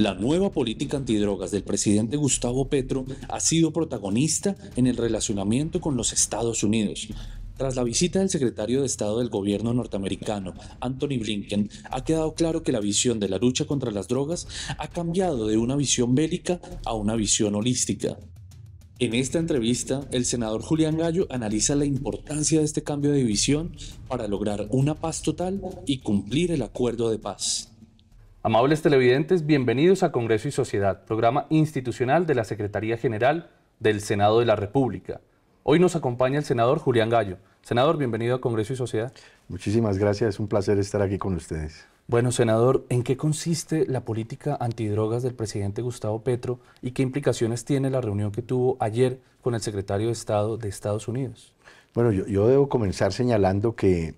La nueva política antidrogas del presidente Gustavo Petro ha sido protagonista en el relacionamiento con los Estados Unidos. Tras la visita del secretario de Estado del gobierno norteamericano, Anthony Blinken, ha quedado claro que la visión de la lucha contra las drogas ha cambiado de una visión bélica a una visión holística. En esta entrevista, el senador Julián Gallo analiza la importancia de este cambio de visión para lograr una paz total y cumplir el acuerdo de paz. Amables televidentes, bienvenidos a Congreso y Sociedad, programa institucional de la Secretaría General del Senado de la República. Hoy nos acompaña el senador Julián Gallo. Senador, bienvenido a Congreso y Sociedad. Muchísimas gracias, es un placer estar aquí con ustedes. Bueno, senador, ¿en qué consiste la política antidrogas del presidente Gustavo Petro y qué implicaciones tiene la reunión que tuvo ayer con el secretario de Estado de Estados Unidos? Bueno, yo, yo debo comenzar señalando que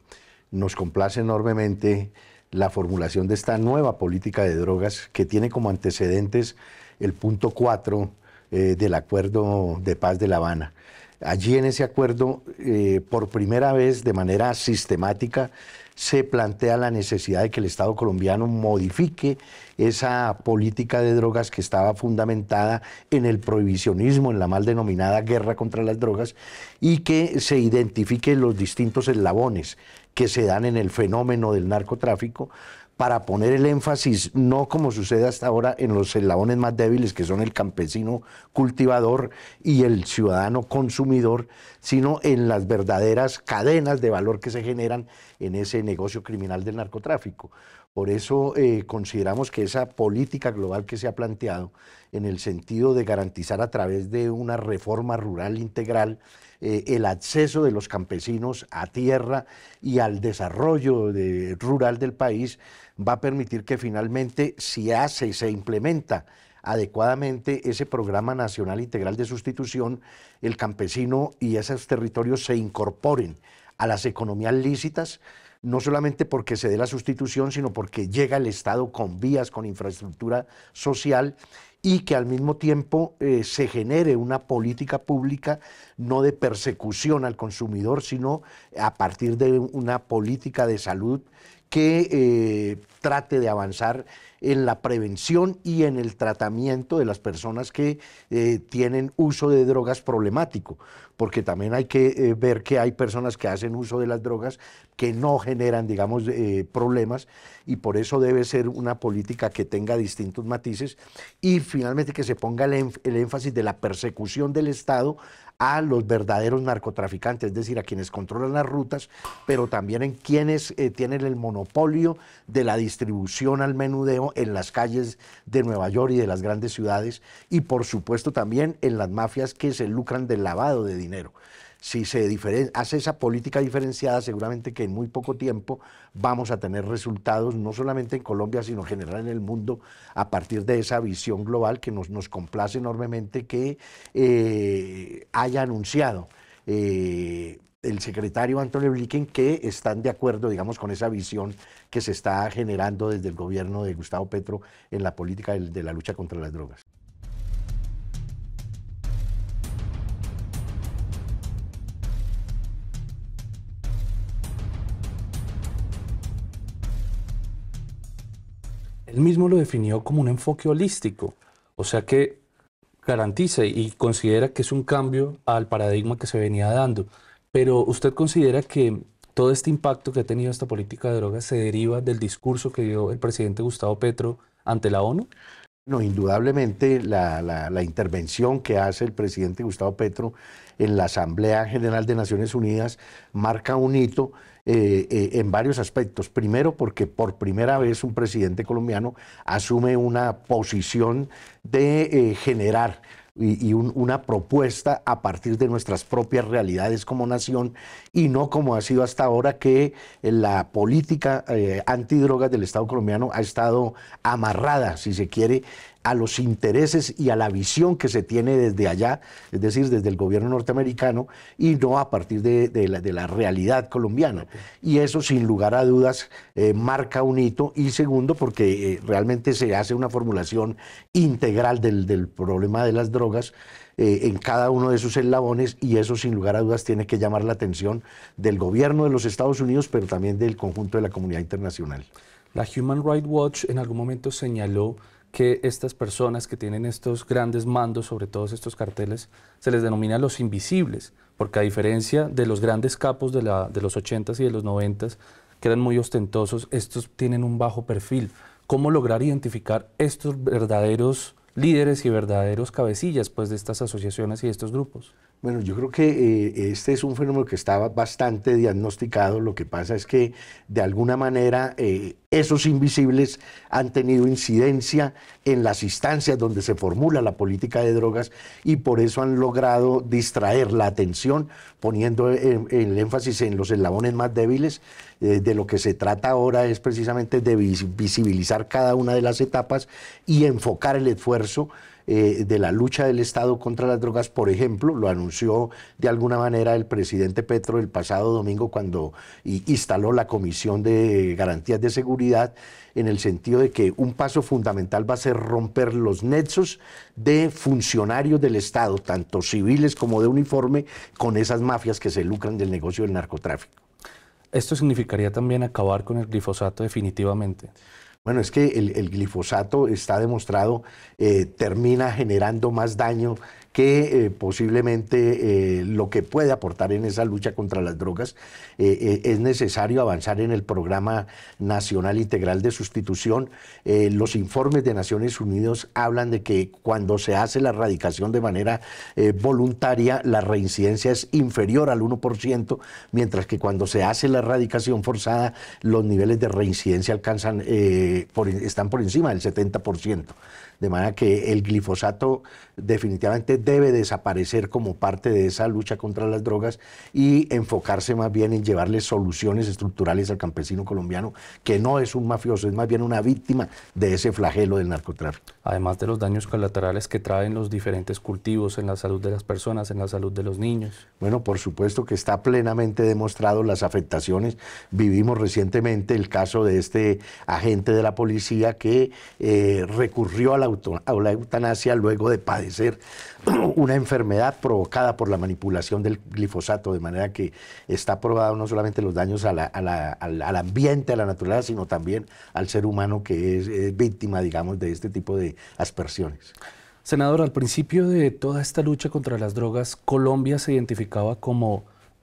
nos complace enormemente la formulación de esta nueva política de drogas que tiene como antecedentes el punto 4 eh, del Acuerdo de Paz de La Habana. Allí en ese acuerdo, eh, por primera vez de manera sistemática, se plantea la necesidad de que el Estado colombiano modifique esa política de drogas que estaba fundamentada en el prohibicionismo, en la mal denominada guerra contra las drogas, y que se identifiquen los distintos eslabones que se dan en el fenómeno del narcotráfico para poner el énfasis, no como sucede hasta ahora, en los eslabones más débiles, que son el campesino cultivador y el ciudadano consumidor, sino en las verdaderas cadenas de valor que se generan en ese negocio criminal del narcotráfico. Por eso eh, consideramos que esa política global que se ha planteado en el sentido de garantizar a través de una reforma rural integral eh, el acceso de los campesinos a tierra y al desarrollo rural del país va a permitir que finalmente si hace, se implementa adecuadamente ese programa nacional integral de sustitución, el campesino y esos territorios se incorporen a las economías lícitas, no solamente porque se dé la sustitución, sino porque llega el Estado con vías, con infraestructura social y que al mismo tiempo eh, se genere una política pública no de persecución al consumidor, sino a partir de una política de salud que eh, trate de avanzar en la prevención y en el tratamiento de las personas que eh, tienen uso de drogas problemático, porque también hay que eh, ver que hay personas que hacen uso de las drogas que no generan, digamos, eh, problemas y por eso debe ser una política que tenga distintos matices y finalmente que se ponga el, énfasis de la persecución del Estado a los verdaderos narcotraficantes, es decir, a quienes controlan las rutas, pero también en quienes eh, tienen el monopolio de la distribución al menudeo en las calles de Nueva York y de las grandes ciudades, y por supuesto también en las mafias que se lucran del lavado de dinero si se hace esa política diferenciada, seguramente que en muy poco tiempo vamos a tener resultados, no solamente en Colombia, sino en general en el mundo, a partir de esa visión global que nos, nos complace enormemente que eh, haya anunciado. Eh, el secretario Antonio Blinken que están de acuerdo, digamos, con esa visión que se está generando desde el gobierno de Gustavo Petro en la política de la lucha contra las drogas. Él mismo lo definió como un enfoque holístico, o sea que garantiza y considera que es un cambio al paradigma que se venía dando. Pero usted considera que todo este impacto que ha tenido esta política de drogas se deriva del discurso que dio el presidente Gustavo Petro ante la ONU? No, indudablemente la, intervención que hace el presidente Gustavo Petro en la Asamblea General de Naciones Unidas marca un hito eh, eh, en varios aspectos. Primero, porque por primera vez un presidente colombiano asume una posición de eh, generar y, una propuesta a partir de nuestras propias realidades como nación y no como ha sido hasta ahora que la política antidrogas del Estado colombiano ha estado amarrada, si se quiere, a los intereses y a la visión que se tiene desde allá, es decir, desde el gobierno norteamericano, y no a partir de, la, realidad colombiana. Y eso, sin lugar a dudas, eh, marca un hito. Y segundo, porque eh, realmente se hace una formulación integral del, problema de las drogas eh, en cada uno de sus eslabones, y eso, sin lugar a dudas, tiene que llamar la atención del gobierno de los Estados Unidos, pero también del conjunto de la comunidad internacional. La Human Rights Watch en algún momento señaló que estas personas que tienen estos grandes mandos sobre todos estos carteles se les denomina los invisibles, porque a diferencia de los grandes capos de, los 80s y de los 90s, que eran muy ostentosos, estos tienen un bajo perfil. ¿Cómo lograr identificar estos verdaderos líderes y verdaderos cabecillas pues, de estas asociaciones y de estos grupos? Bueno, yo creo que eh, este es un fenómeno que estaba bastante diagnosticado. Lo que pasa es que, de alguna manera, eh, esos invisibles han tenido incidencia en las instancias donde se formula la política de drogas y por eso han logrado distraer la atención, poniendo e, el, énfasis en los eslabones más débiles. Eh, de lo que se trata ahora es precisamente de visibilizar cada una de las etapas y enfocar el esfuerzo eh, de la lucha del Estado contra las drogas, por ejemplo, lo anunció de alguna manera el presidente Petro el pasado domingo cuando instaló la Comisión de Garantías de Seguridad, en el sentido de que un paso fundamental va a ser romper los nexos de funcionarios del Estado, tanto civiles como de uniforme, con esas mafias que se lucran del negocio del narcotráfico. Esto significaría también acabar con el glifosato definitivamente. Bueno, es que el, glifosato está demostrado, eh, termina generando más daño que eh, posiblemente eh, lo que puede aportar en esa lucha contra las drogas eh, es necesario avanzar en el programa nacional integral de sustitución. los informes de Naciones Unidas hablan de que cuando se hace la erradicación de manera voluntaria, la reincidencia es inferior al 1%, mientras que cuando se hace la erradicación forzada, los niveles de reincidencia alcanzan, están por encima del 70%. De manera que el glifosato definitivamente debe desaparecer como parte de esa lucha contra las drogas y enfocarse más bien en llevarle soluciones estructurales al campesino colombiano, que no es un mafioso, es más bien una víctima de ese flagelo del narcotráfico. Además de los daños colaterales que traen los diferentes cultivos en la salud de las personas, en la salud de los niños. Bueno, por supuesto que está plenamente demostrado las afectaciones. Vivimos recientemente el caso de este agente de la policía que eh, recurrió a la eutanasia luego de padecer una enfermedad provocada por la manipulación del glifosato, de manera que está probado no solamente los daños al, ambiente, a la naturaleza, sino también al ser humano que es, es víctima, digamos, de este tipo de aspersiones. Senador, al principio de toda esta lucha contra las drogas, Colombia se identificaba como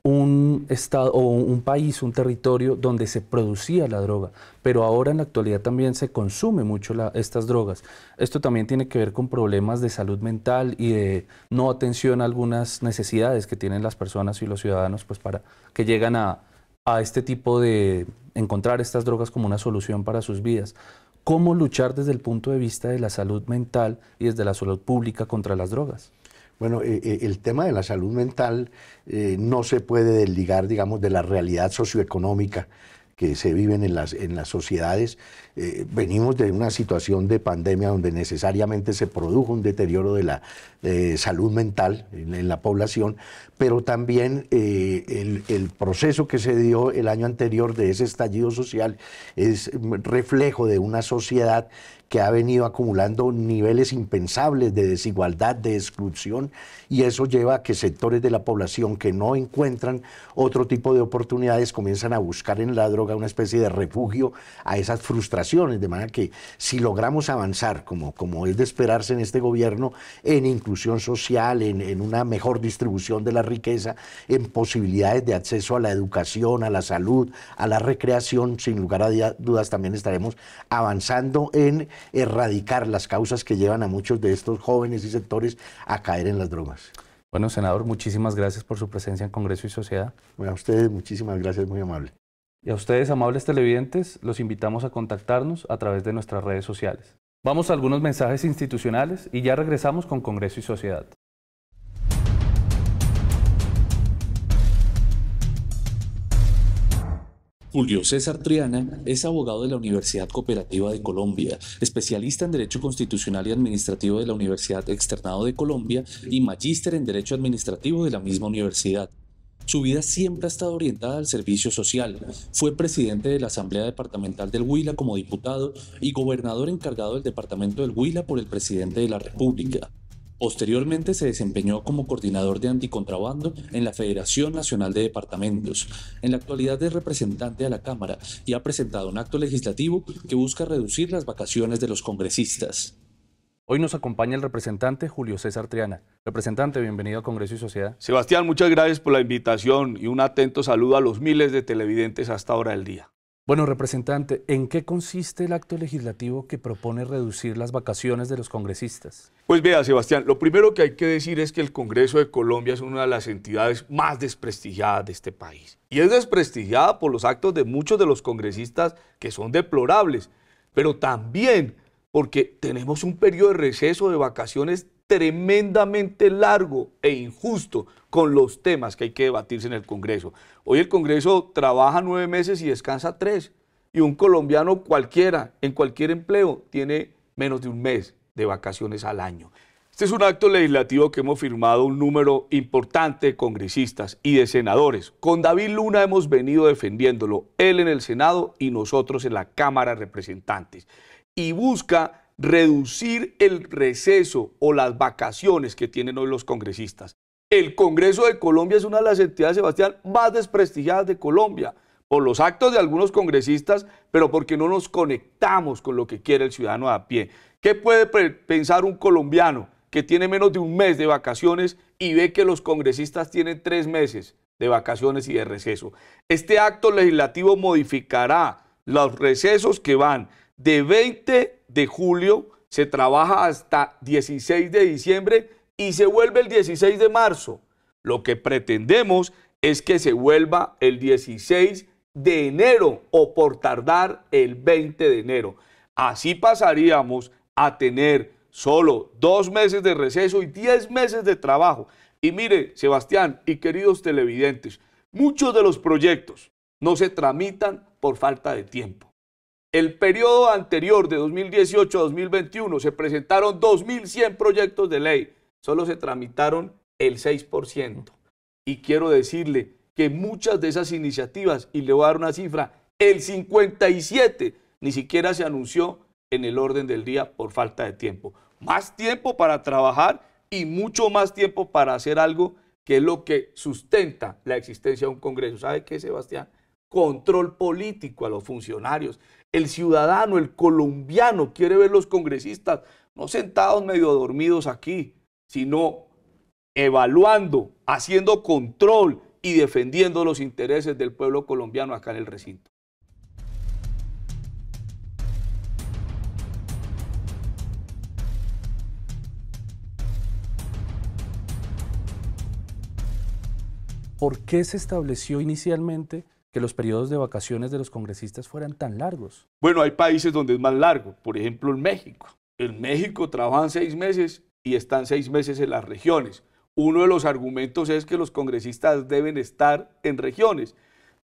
un estado o un país, un territorio donde se producía la droga, pero ahora en la actualidad también se consume mucho estas drogas. Esto también tiene que ver con problemas de salud mental y de no atención a algunas necesidades que tienen las personas y los ciudadanos, pues para que llegan a, a este tipo de encontrar estas drogas como una solución para sus vidas. ¿Cómo luchar desde el punto de vista de la salud mental y desde la salud pública contra las drogas? Bueno, eh, eh, el tema de la salud mental eh, no se puede desligar, digamos, de la realidad socioeconómica que se vive en las, en las sociedades. venimos de una situación de pandemia donde necesariamente se produjo un deterioro de la salud mental en, la población, pero también el, el, proceso que se dio el año anterior de ese estallido social es reflejo de una sociedad que ha venido acumulando niveles impensables de desigualdad, de exclusión, y eso lleva a que sectores de la población que no encuentran otro tipo de oportunidades comienzan a buscar en la droga una especie de refugio a esas frustraciones, de manera que si logramos avanzar, como, como es de esperarse en este gobierno, en inclusión social, en, en una mejor distribución de la riqueza, en posibilidades de acceso a la educación, a la salud, a la recreación, sin lugar a dudas también estaremos avanzando en erradicar las causas que llevan a muchos de estos jóvenes y sectores a caer en las drogas. Bueno, senador, muchísimas gracias por su presencia en Congreso y Sociedad. a ustedes muchísimas gracias, muy amable. Y a ustedes, amables televidentes, los invitamos a contactarnos a través de nuestras redes sociales. Vamos a algunos mensajes institucionales y ya regresamos con Congreso y Sociedad. Julio César Triana es abogado de la Universidad Cooperativa de Colombia, especialista en Derecho Constitucional y Administrativo de la Universidad Externado de Colombia y magíster en Derecho Administrativo de la misma universidad. Su vida siempre ha estado orientada al servicio social. Fue presidente de la Asamblea Departamental del Huila como diputado y gobernador encargado del Departamento del Huila por el presidente de la República. Posteriormente se desempeñó como coordinador de anticontrabando en la Federación Nacional de Departamentos. En la actualidad es representante a la Cámara y ha presentado un acto legislativo que busca reducir las vacaciones de los congresistas. Hoy nos acompaña el representante Julio César Triana. Representante, bienvenido a Congreso y Sociedad. Sebastián, muchas gracias por la invitación y un atento saludo a los miles de televidentes hasta ahora del día. Bueno, representante, ¿en qué consiste el acto legislativo que propone reducir las vacaciones de los congresistas? Pues vea, Sebastián, lo primero que hay que decir es que el Congreso de Colombia es una de las entidades más desprestigiadas de este país. Y es desprestigiada por los actos de muchos de los congresistas que son deplorables, pero también porque tenemos un periodo de receso de vacaciones tremendamente largo e injusto con los temas que hay que debatirse en el Congreso. Hoy el Congreso trabaja nueve meses y descansa tres. Y un colombiano cualquiera, en cualquier empleo, tiene menos de un mes de vacaciones al año. Este es un acto legislativo que hemos firmado un número importante de congresistas y de senadores. Con David Luna hemos venido defendiéndolo, él en el Senado y nosotros en la Cámara de Representantes. Y busca reducir el receso o las vacaciones que tienen hoy los congresistas. El Congreso de Colombia es una de las entidades, Sebastián, más desprestigiadas de Colombia por los actos de algunos congresistas, pero porque no nos conectamos con lo que quiere el ciudadano a pie. ¿Qué puede pensar un colombiano que tiene menos de un mes de vacaciones y ve que los congresistas tienen tres meses de vacaciones y de receso? Este acto legislativo modificará los recesos que van de 20 de julio, se trabaja hasta 16 de diciembre y se vuelve el 16 de marzo. Lo que pretendemos es que se vuelva el 16 de enero o por tardar el 20 de enero. Así pasaríamos a tener solo dos meses de receso y 10 meses de trabajo. Y mire, Sebastián y queridos televidentes, muchos de los proyectos no se tramitan por falta de tiempo. El periodo anterior de 2018 a 2021 se presentaron 2.100 proyectos de ley solo se tramitaron el 6%. Y quiero decirle que muchas de esas iniciativas, y le voy a dar una cifra, el 57 ni siquiera se anunció en el orden del día por falta de tiempo. Más tiempo para trabajar y mucho más tiempo para hacer algo que es lo que sustenta la existencia de un Congreso. ¿Sabe qué, Sebastián? Control político a los funcionarios. El ciudadano, el colombiano, quiere ver los congresistas no sentados medio dormidos aquí, sino evaluando, haciendo control y defendiendo los intereses del pueblo colombiano acá en el recinto. ¿Por qué se estableció inicialmente que los periodos de vacaciones de los congresistas fueran tan largos? Bueno, hay países donde es más largo, por ejemplo en México. En México trabajan seis meses y están seis meses en las regiones. Uno de los argumentos es que los congresistas deben estar en regiones,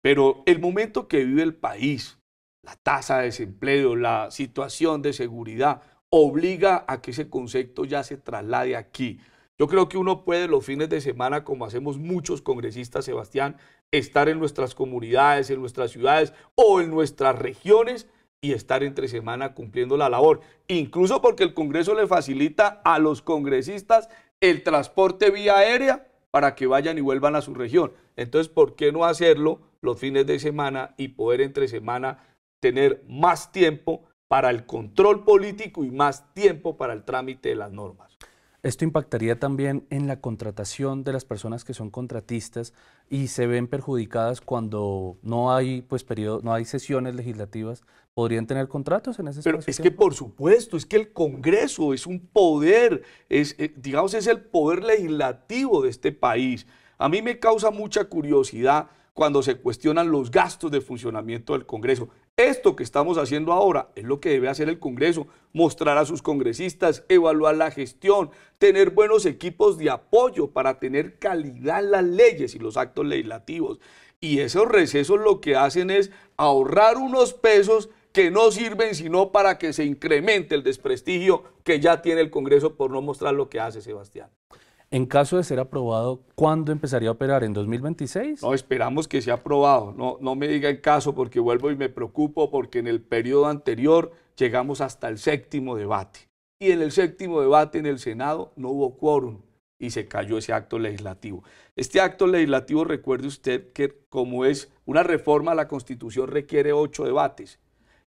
pero el momento que vive el país, la tasa de desempleo, la situación de seguridad, obliga a que ese concepto ya se traslade aquí. Yo creo que uno puede los fines de semana, como hacemos muchos congresistas, Sebastián, estar en nuestras comunidades, en nuestras ciudades o en nuestras regiones y estar entre semana cumpliendo la labor, incluso porque el Congreso le facilita a los congresistas el transporte vía aérea para que vayan y vuelvan a su región. Entonces, ¿por qué no hacerlo los fines de semana y poder entre semana tener más tiempo para el control político y más tiempo para el trámite de las normas? Esto impactaría también en la contratación de las personas que son contratistas y se ven perjudicadas cuando no hay pues periodo, no hay sesiones legislativas, podrían tener contratos en ese Pero es que por supuesto, es que el Congreso es un poder, es eh, digamos es el poder legislativo de este país. A mí me causa mucha curiosidad cuando se cuestionan los gastos de funcionamiento del Congreso. Esto que estamos haciendo ahora es lo que debe hacer el Congreso, mostrar a sus congresistas, evaluar la gestión, tener buenos equipos de apoyo para tener calidad en las leyes y los actos legislativos. Y esos recesos lo que hacen es ahorrar unos pesos que no sirven sino para que se incremente el desprestigio que ya tiene el Congreso por no mostrar lo que hace Sebastián. En caso de ser aprobado, ¿cuándo empezaría a operar? ¿En 2026? No, esperamos que sea aprobado. No, no me diga en caso porque vuelvo y me preocupo porque en el periodo anterior llegamos hasta el séptimo debate. Y en el séptimo debate en el Senado no hubo quórum y se cayó ese acto legislativo. Este acto legislativo, recuerde usted que como es una reforma a la Constitución requiere ocho debates.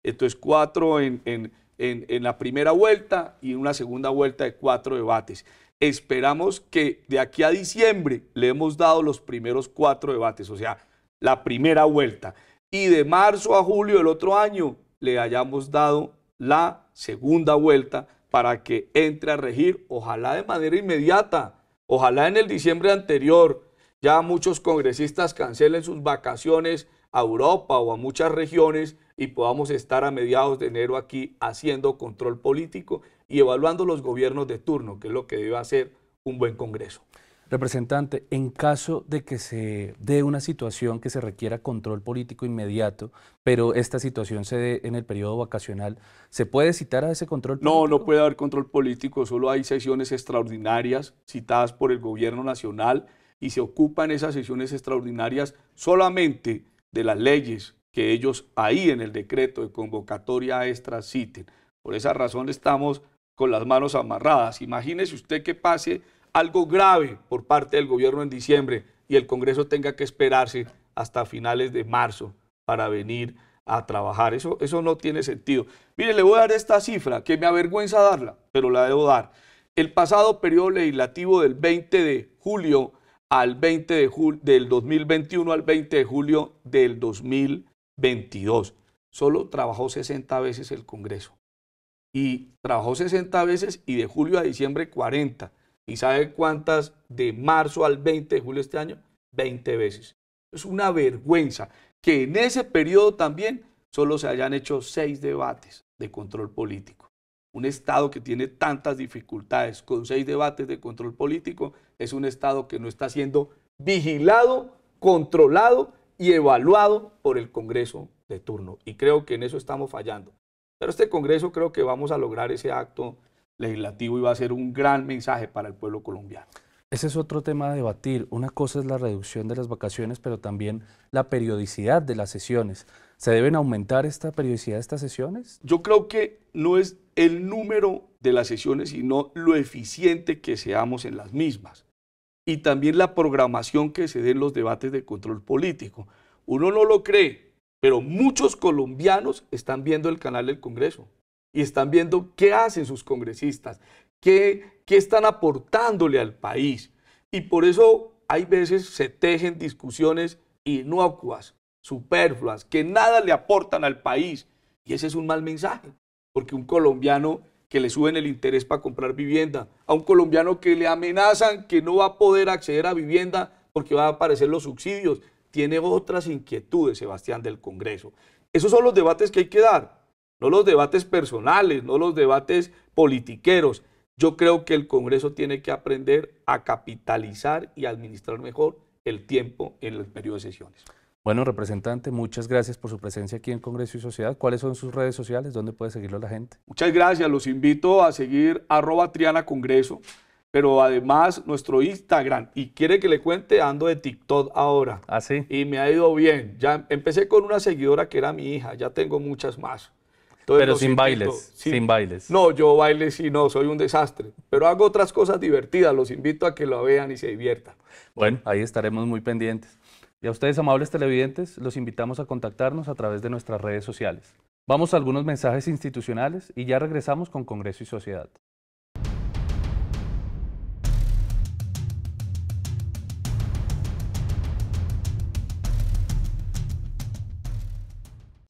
Entonces cuatro en, en, en, en la primera vuelta y una segunda vuelta de cuatro debates esperamos que de aquí a diciembre le hemos dado los primeros cuatro debates, o sea, la primera vuelta, y de marzo a julio del otro año le hayamos dado la segunda vuelta para que entre a regir, ojalá de manera inmediata, ojalá en el diciembre anterior, ya muchos congresistas cancelen sus vacaciones a Europa o a muchas regiones y podamos estar a mediados de enero aquí haciendo control político y evaluando los gobiernos de turno, que es lo que debe hacer un buen Congreso. Representante, en caso de que se dé una situación que se requiera control político inmediato, pero esta situación se dé en el periodo vacacional, ¿se puede citar a ese control político? No, no puede haber control político, solo hay sesiones extraordinarias citadas por el gobierno nacional y se ocupan esas sesiones extraordinarias solamente de las leyes que ellos ahí en el decreto de convocatoria extra citen. Por esa razón estamos con las manos amarradas. Imagínese usted que pase algo grave por parte del gobierno en diciembre y el Congreso tenga que esperarse hasta finales de marzo para venir a trabajar. Eso, eso no tiene sentido. Mire, le voy a dar esta cifra, que me avergüenza darla, pero la debo dar. El pasado periodo legislativo del 20 de julio al 20 de julio del 2021 al 20 de julio del 2022. Solo trabajó 60 veces el Congreso y trabajó 60 veces y de julio a diciembre 40. ¿Y sabe cuántas de marzo al 20 de julio este año? 20 veces. Es una vergüenza que en ese periodo también solo se hayan hecho seis debates de control político. Un Estado que tiene tantas dificultades con seis debates de control político es un Estado que no está siendo vigilado, controlado y evaluado por el Congreso de turno. Y creo que en eso estamos fallando. Pero este Congreso creo que vamos a lograr ese acto legislativo y va a ser un gran mensaje para el pueblo colombiano. Ese es otro tema a debatir. Una cosa es la reducción de las vacaciones, pero también la periodicidad de las sesiones. ¿Se deben aumentar esta periodicidad de estas sesiones? Yo creo que no es el número de las sesiones, sino lo eficiente que seamos en las mismas. Y también la programación que se den los debates de control político. Uno no lo cree, pero muchos colombianos están viendo el canal del Congreso y están viendo qué hacen sus congresistas, qué, están aportándole al país. Y por eso hay veces se tejen discusiones inocuas, superfluas, que nada le aportan al país. Y ese es un mal mensaje, porque un colombiano que le suben el interés para comprar vivienda, a un colombiano que le amenazan que no va a poder acceder a vivienda porque van a aparecer los subsidios, tiene otras inquietudes, Sebastián, del Congreso. Esos son los debates que hay que dar, no los debates personales, no los debates politiqueros. Yo creo que el Congreso tiene que aprender a capitalizar y administrar mejor el tiempo en el periodo de sesiones. Bueno, representante, muchas gracias por su presencia aquí en Congreso y Sociedad. ¿Cuáles son sus redes sociales? ¿Dónde puede seguirlo la gente? Muchas gracias. Los invito a seguir arroba Triana Congreso pero además nuestro Instagram. Y quiere que le cuente, ando de TikTok ahora. Así. Ah, y me ha ido bien. Ya empecé con una seguidora que era mi hija, ya tengo muchas más. pero sin bailes, sin bailes. No, yo baile sí, no, soy un desastre. Pero hago otras cosas divertidas, los invito a que lo vean y se diviertan. Bueno, ahí estaremos muy pendientes. Y a ustedes, amables televidentes, los invitamos a contactarnos a través de nuestras redes sociales. Vamos a algunos mensajes institucionales y ya regresamos con Congreso y Sociedad.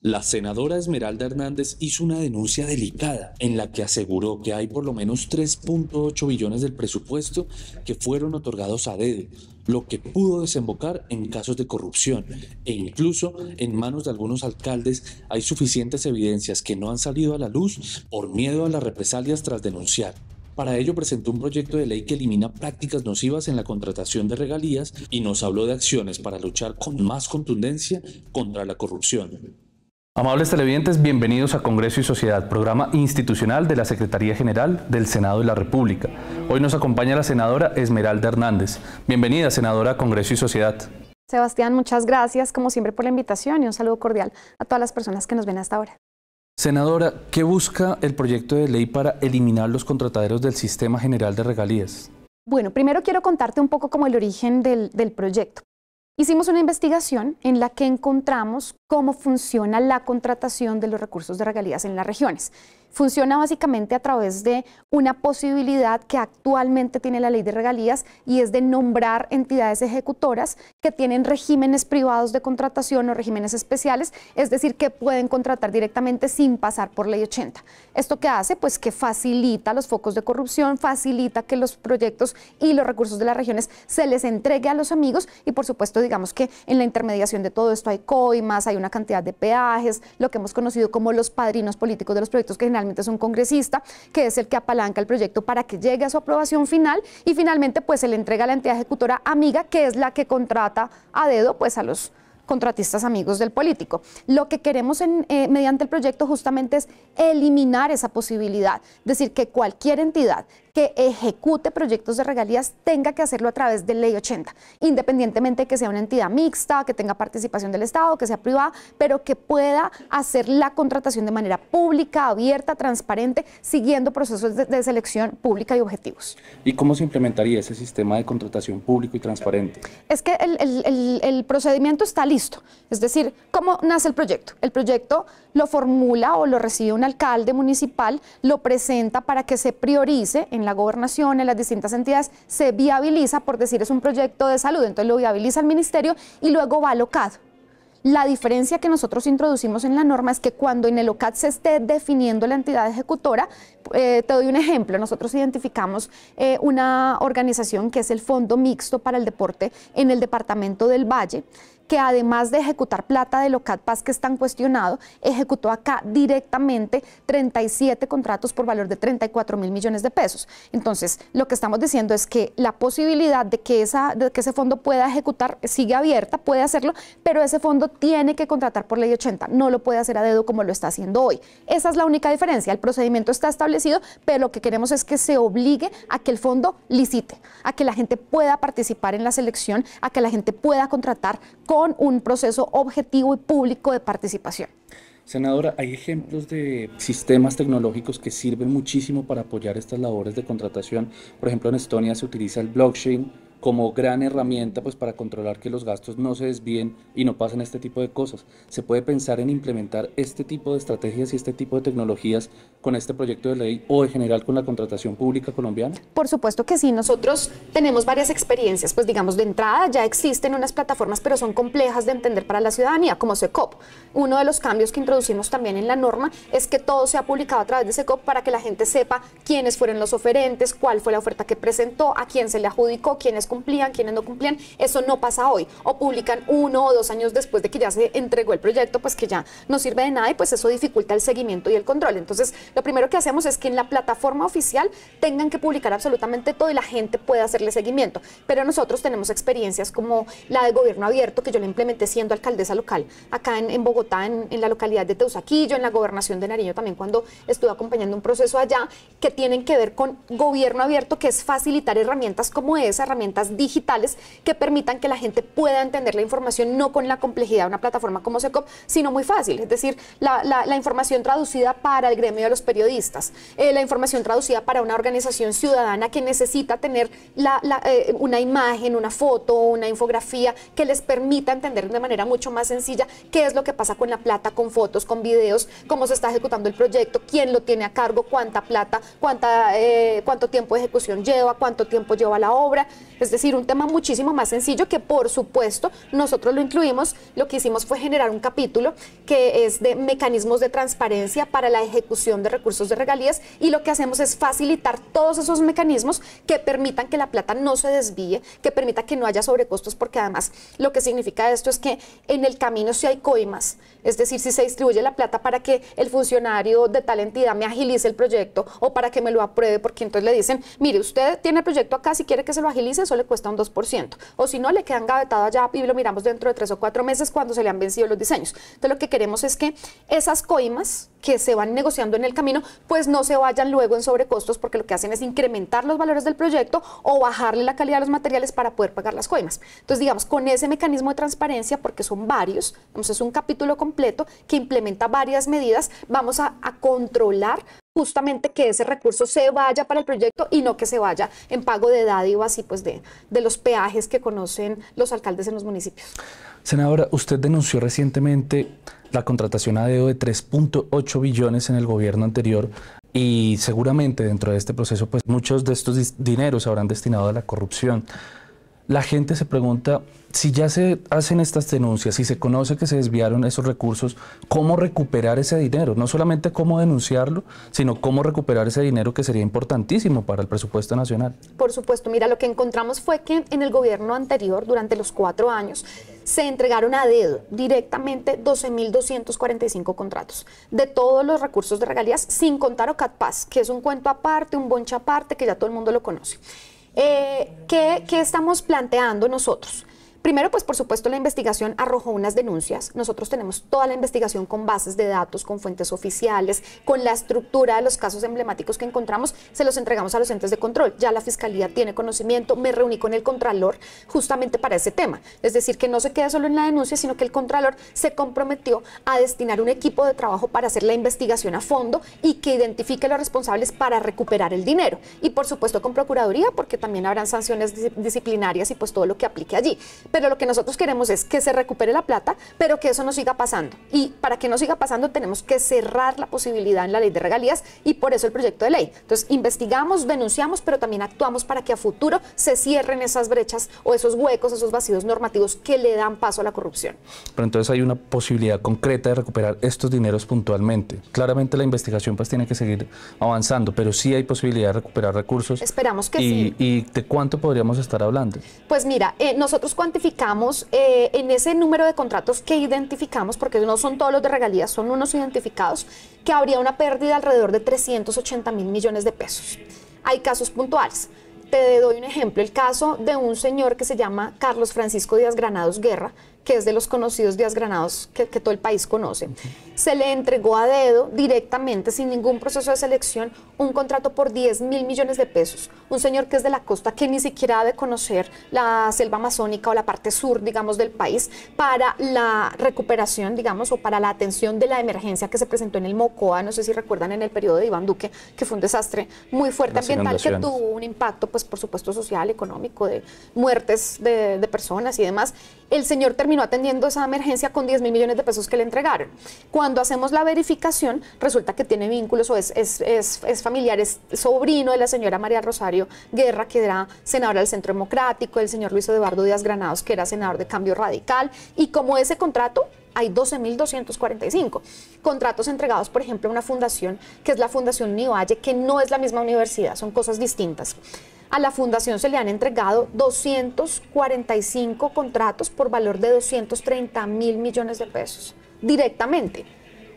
La senadora Esmeralda Hernández hizo una denuncia delicada en la que aseguró que hay por lo menos 3.8 billones del presupuesto que fueron otorgados a dedo, lo que pudo desembocar en casos de corrupción e incluso en manos de algunos alcaldes hay suficientes evidencias que no han salido a la luz por miedo a las represalias tras denunciar. Para ello presentó un proyecto de ley que elimina prácticas nocivas en la contratación de regalías y nos habló de acciones para luchar con más contundencia contra la corrupción. Amables televidentes, bienvenidos a Congreso y Sociedad, programa institucional de la Secretaría General del Senado de la República. Hoy nos acompaña la senadora Esmeralda Hernández. Bienvenida, senadora, a Congreso y Sociedad. Sebastián, muchas gracias como siempre por la invitación y un saludo cordial a todas las personas que nos ven hasta ahora. Senadora, ¿qué busca el proyecto de ley para eliminar los contrataderos del Sistema General de Regalías? Bueno, primero quiero contarte un poco como el origen del, del proyecto. Hicimos una investigación en la que encontramos cómo funciona la contratación de los recursos de regalías en las regiones. Funciona básicamente a través de una posibilidad que actualmente tiene la ley de regalías y es de nombrar entidades ejecutoras que tienen regímenes privados de contratación o regímenes especiales, es decir, que pueden contratar directamente sin pasar por ley 80. ¿Esto qué hace? Pues que facilita los focos de corrupción, facilita que los proyectos y los recursos de las regiones se les entregue a los amigos y por supuesto digamos que en la intermediación de todo esto hay COIMAS, hay una cantidad de peajes, lo que hemos conocido como los padrinos políticos de los proyectos, que generalmente es un congresista, que es el que apalanca el proyecto para que llegue a su aprobación final y finalmente pues se le entrega a la entidad ejecutora amiga, que es la que contrata a dedo pues a los contratistas amigos del político. Lo que queremos eh, mediante el proyecto justamente es eliminar esa posibilidad, decir que cualquier entidad que ejecute proyectos de regalías tenga que hacerlo a través de Ley 80, independientemente de que sea una entidad mixta, que tenga participación del Estado, que sea privada, pero que pueda hacer la contratación de manera pública, abierta, transparente, siguiendo procesos de, selección pública y objetivos. ¿Y cómo se implementaría ese sistema de contratación público y transparente? Es que el, procedimiento está listo, es decir, ¿cómo nace el proyecto? El proyecto lo formula o lo recibe un alcalde municipal, lo presenta para que se priorice en la gobernación, en las distintas entidades, se viabiliza, por decir, es un proyecto de salud, entonces lo viabiliza el ministerio y luego va al OCAD. La diferencia que nosotros introducimos en la norma es que cuando en el OCAD se esté definiendo la entidad ejecutora, eh, te doy un ejemplo, nosotros identificamos eh, una organización que es el Fondo Mixto para el Deporte en el Departamento del Valle, que además de ejecutar plata de Locat Paz que están cuestionado, ejecutó acá directamente 37 contratos por valor de 34 mil millones de pesos. Entonces, lo que estamos diciendo es que la posibilidad de que, esa, de que ese fondo pueda ejecutar sigue abierta, puede hacerlo, pero ese fondo tiene que contratar por ley 80, no lo puede hacer a dedo como lo está haciendo hoy. Esa es la única diferencia. El procedimiento está establecido, pero lo que queremos es que se obligue a que el fondo licite, a que la gente pueda participar en la selección, a que la gente pueda contratar con un proceso objetivo y público de participación. Senadora, hay ejemplos de sistemas tecnológicos que sirven muchísimo para apoyar estas labores de contratación. Por ejemplo, en Estonia se utiliza el blockchain como gran herramienta pues para controlar que los gastos no se desvíen y no pasen este tipo de cosas. Se puede pensar en implementar este tipo de estrategias y este tipo de tecnologías con este proyecto de ley o en general con la contratación pública colombiana? Por supuesto que sí, nosotros tenemos varias experiencias, pues digamos de entrada ya existen unas plataformas pero son complejas de entender para la ciudadanía como SECOP. Uno de los cambios que introducimos también en la norma es que todo sea publicado a través de SECOP para que la gente sepa quiénes fueron los oferentes, cuál fue la oferta que presentó, a quién se le adjudicó, quiénes cumplían, quienes no cumplían, eso no pasa hoy. O publican uno o dos años después de que ya se entregó el proyecto, pues que ya no sirve de nada y pues eso dificulta el seguimiento y el control. Entonces, lo primero que hacemos es que en la plataforma oficial tengan que publicar absolutamente todo y la gente pueda hacerle seguimiento. Pero nosotros tenemos experiencias como la de gobierno abierto, que yo la implementé siendo alcaldesa local acá en, Bogotá, en, la localidad de Teusaquillo, en la gobernación de Nariño también cuando estuve acompañando un proceso allá que tienen que ver con gobierno abierto, que es facilitar herramientas como esa, herramienta digitales que permitan que la gente pueda entender la información no con la complejidad de una plataforma como SECOP, sino muy fácil, es decir, la, información traducida para el gremio de los periodistas, eh, la información traducida para una organización ciudadana que necesita tener eh, una imagen, una foto, una infografía que les permita entender de manera mucho más sencilla qué es lo que pasa con la plata, con fotos, con videos, cómo se está ejecutando el proyecto, quién lo tiene a cargo, cuánta plata, eh, cuánto tiempo de ejecución lleva, cuánto tiempo lleva la obra. Es es decir, un tema muchísimo más sencillo que por supuesto nosotros lo incluimos, lo que hicimos fue generar un capítulo que es de mecanismos de transparencia para la ejecución de recursos de regalías y lo que hacemos es facilitar todos esos mecanismos que permitan que la plata no se desvíe, que permita que no haya sobrecostos, porque además lo que significa esto es que en el camino si hay coimas, es decir, si se distribuye la plata para que el funcionario de tal entidad me agilice el proyecto o para que me lo apruebe, porque entonces le dicen, mire, usted tiene el proyecto acá, si quiere que se lo agilice, solo le cuesta un 2%. O si no, le quedan gavetado allá y lo miramos dentro de tres o cuatro meses cuando se le han vencido los diseños. Entonces lo que queremos es que esas coimas que se van negociando en el camino, pues no se vayan luego en sobrecostos porque lo que hacen es incrementar los valores del proyecto o bajarle la calidad de los materiales para poder pagar las coimas. Entonces, digamos, con ese mecanismo de transparencia, porque son varios, es un capítulo completo que implementa varias medidas, vamos a controlar justamente que ese recurso se vaya para el proyecto y no que se vaya en pago de dádivas y pues de, de los peajes que conocen los alcaldes en los municipios. Senadora, usted denunció recientemente la contratación a dedo de 3.8 billones en el gobierno anterior y seguramente dentro de este proceso pues muchos de estos dineros habrán destinado a la corrupción la gente se pregunta, si ya se hacen estas denuncias, si se conoce que se desviaron esos recursos, ¿cómo recuperar ese dinero? No solamente cómo denunciarlo, sino cómo recuperar ese dinero que sería importantísimo para el presupuesto nacional. Por supuesto, mira, lo que encontramos fue que en el gobierno anterior, durante los cuatro años, se entregaron a dedo directamente 12.245 contratos de todos los recursos de regalías, sin contar OCATPAS, que es un cuento aparte, un bonche aparte, que ya todo el mundo lo conoce eh, ¿qué, ¿qué estamos planteando nosotros? Primero, pues por supuesto la investigación arrojó unas denuncias. Nosotros tenemos toda la investigación con bases de datos, con fuentes oficiales, con la estructura de los casos emblemáticos que encontramos, se los entregamos a los entes de control. Ya la Fiscalía tiene conocimiento, me reuní con el Contralor justamente para ese tema. Es decir, que no se queda solo en la denuncia, sino que el Contralor se comprometió a destinar un equipo de trabajo para hacer la investigación a fondo y que identifique a los responsables para recuperar el dinero. Y por supuesto con Procuraduría, porque también habrán sanciones disciplinarias y pues todo lo que aplique allí pero lo que nosotros queremos es que se recupere la plata, pero que eso no siga pasando. Y para que no siga pasando tenemos que cerrar la posibilidad en la ley de regalías y por eso el proyecto de ley. Entonces, investigamos, denunciamos, pero también actuamos para que a futuro se cierren esas brechas o esos huecos, esos vacíos normativos que le dan paso a la corrupción. Pero entonces hay una posibilidad concreta de recuperar estos dineros puntualmente. Claramente la investigación pues tiene que seguir avanzando, pero sí hay posibilidad de recuperar recursos. Esperamos que sí. ¿Y de cuánto podríamos estar hablando? Pues mira, eh, nosotros ¿cuánto? identificamos eh, en ese número de contratos que identificamos, porque no son todos los de regalías, son unos identificados, que habría una pérdida alrededor de 380 mil millones de pesos. Hay casos puntuales. Te doy un ejemplo, el caso de un señor que se llama Carlos Francisco Díaz Granados Guerra, que es de los conocidos Díaz Granados que, todo el país conoce. Se le entregó a dedo directamente, sin ningún proceso de selección, un contrato por 10 mil millones de pesos. Un señor que es de la costa, que ni siquiera ha de conocer la selva amazónica o la parte sur, digamos, del país, para la recuperación, digamos, o para la atención de la emergencia que se presentó en el Mocoa, no sé si recuerdan en el periodo de Iván Duque, que fue un desastre muy fuerte ambiental que tuvo un impacto pues pues, por supuesto social, económico, de muertes de, personas y demás, el señor terminó atendiendo esa emergencia con 10 mil millones de pesos que le entregaron. Cuando hacemos la verificación, resulta que tiene vínculos o es, familiar, es sobrino de la señora María Rosario Guerra, que era senadora del Centro Democrático, el señor Luis Eduardo Díaz Granados, que era senador de Cambio Radical, y como ese contrato hay 12.245 contratos entregados, por ejemplo, a una fundación que es la Fundación Nivalle, que no es la misma universidad, son cosas distintas a la fundación se le han entregado 245 contratos por valor de 230 mil millones de pesos, directamente.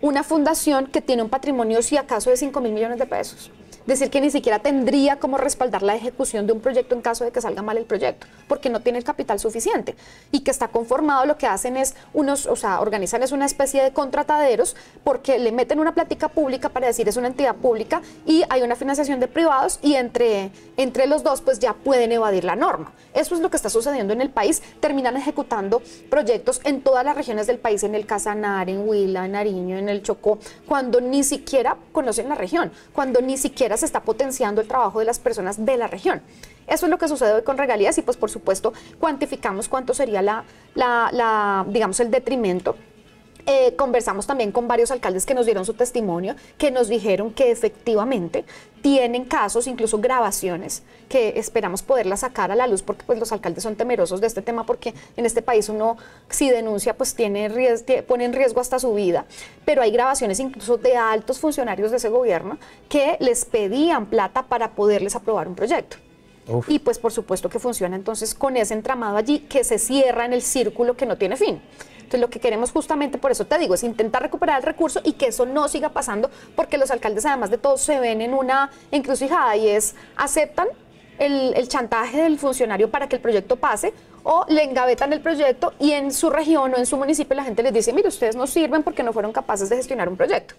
Una fundación que tiene un patrimonio, si acaso, de 5 mil millones de pesos decir que ni siquiera tendría cómo respaldar la ejecución de un proyecto en caso de que salga mal el proyecto, porque no tiene el capital suficiente y que está conformado, lo que hacen es unos, o sea, organizan es una especie de contrataderos porque le meten una plática pública para decir es una entidad pública y hay una financiación de privados y entre, entre los dos pues ya pueden evadir la norma. Eso es lo que está sucediendo en el país, terminan ejecutando proyectos en todas las regiones del país, en el Casanar, en Huila, en Nariño, en el Chocó, cuando ni siquiera conocen la región, cuando ni siquiera se está potenciando el trabajo de las personas de la región. Eso es lo que sucede hoy con regalías y pues por supuesto cuantificamos cuánto sería digamos, el detrimento eh, conversamos también con varios alcaldes que nos dieron su testimonio, que nos dijeron que efectivamente tienen casos, incluso grabaciones, que esperamos poderlas sacar a la luz, porque pues los alcaldes son temerosos de este tema, porque en este país uno si denuncia pues tiene pone en riesgo hasta su vida, pero hay grabaciones incluso de altos funcionarios de ese gobierno que les pedían plata para poderles aprobar un proyecto. Y pues por supuesto que funciona entonces con ese entramado allí que se cierra en el círculo que no tiene fin. Entonces, lo que queremos justamente, por eso te digo, es intentar recuperar el recurso y que eso no siga pasando, porque los alcaldes, además de todo, se ven en una encrucijada y es aceptan el, el, chantaje del funcionario para que el proyecto pase o le engavetan el proyecto y en su región o en su municipio la gente les dice, mire, ustedes no sirven porque no fueron capaces de gestionar un proyecto.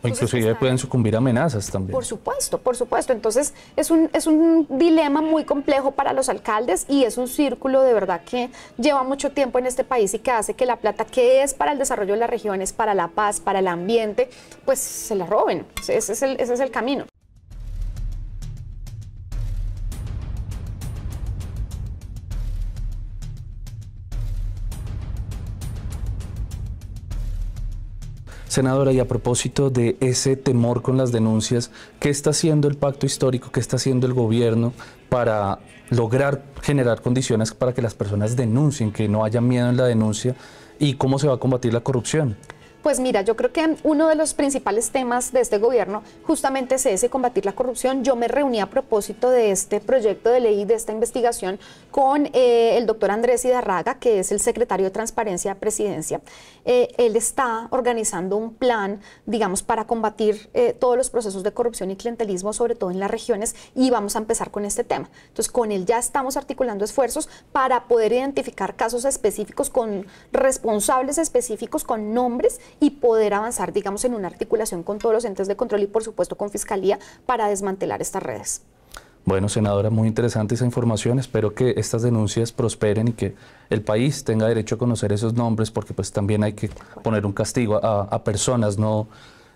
Pues inclusive pueden sucumbir a amenazas también. Por supuesto, por supuesto. Entonces es un, es un dilema muy complejo para los alcaldes y es un círculo de verdad que lleva mucho tiempo en este país y que hace que la plata que es para el desarrollo de las regiones, para la paz, para el ambiente, pues se la roben. Ese es el, ese es el camino. Senadora, y a propósito de ese temor con las denuncias, ¿qué está haciendo el pacto histórico, qué está haciendo el gobierno para lograr generar condiciones para que las personas denuncien, que no haya miedo en la denuncia y cómo se va a combatir la corrupción? Pues mira, yo creo que uno de los principales temas de este gobierno justamente es ese, combatir la corrupción. Yo me reuní a propósito de este proyecto de ley, de esta investigación, con eh, el doctor Andrés Hidarraga, que es el secretario de Transparencia de Presidencia. Eh, él está organizando un plan, digamos, para combatir eh, todos los procesos de corrupción y clientelismo, sobre todo en las regiones, y vamos a empezar con este tema. Entonces, con él ya estamos articulando esfuerzos para poder identificar casos específicos con responsables específicos, con nombres y poder avanzar, digamos, en una articulación con todos los entes de control y, por supuesto, con Fiscalía para desmantelar estas redes. Bueno, senadora, muy interesante esa información. Espero que estas denuncias prosperen y que el país tenga derecho a conocer esos nombres, porque pues también hay que poner un castigo a, personas, no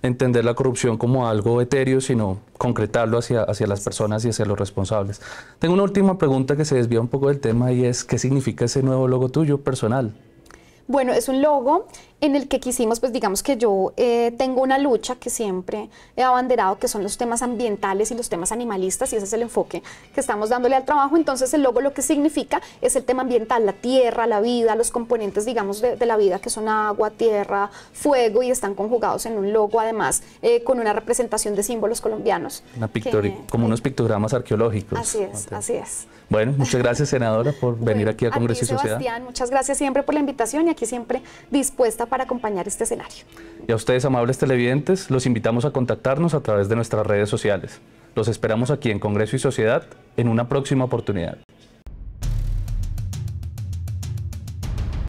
entender la corrupción como algo etéreo, sino concretarlo hacia, hacia las personas y hacia los responsables. Tengo una última pregunta que se desvía un poco del tema y es, ¿qué significa ese nuevo logo tuyo personal? Bueno, es un logo en el que quisimos, pues digamos que yo eh, tengo una lucha que siempre he abanderado, que son los temas ambientales y los temas animalistas, y ese es el enfoque que estamos dándole al trabajo. Entonces el logo lo que significa es el tema ambiental, la tierra, la vida, los componentes, digamos, de, la vida, que son agua, tierra, fuego, y están conjugados en un logo, además, eh, con una representación de símbolos colombianos. como unos pictogramas arqueológicos. Así es, así es. Bueno, muchas gracias, senadora, por venir aquí a Congreso y Sociedad. Sebastián, muchas gracias siempre por la invitación y aquí siempre dispuesta para acompañar este escenario. Y a ustedes, amables televidentes, los invitamos a contactarnos a través de nuestras redes sociales. Los esperamos aquí en Congreso y Sociedad en una próxima oportunidad.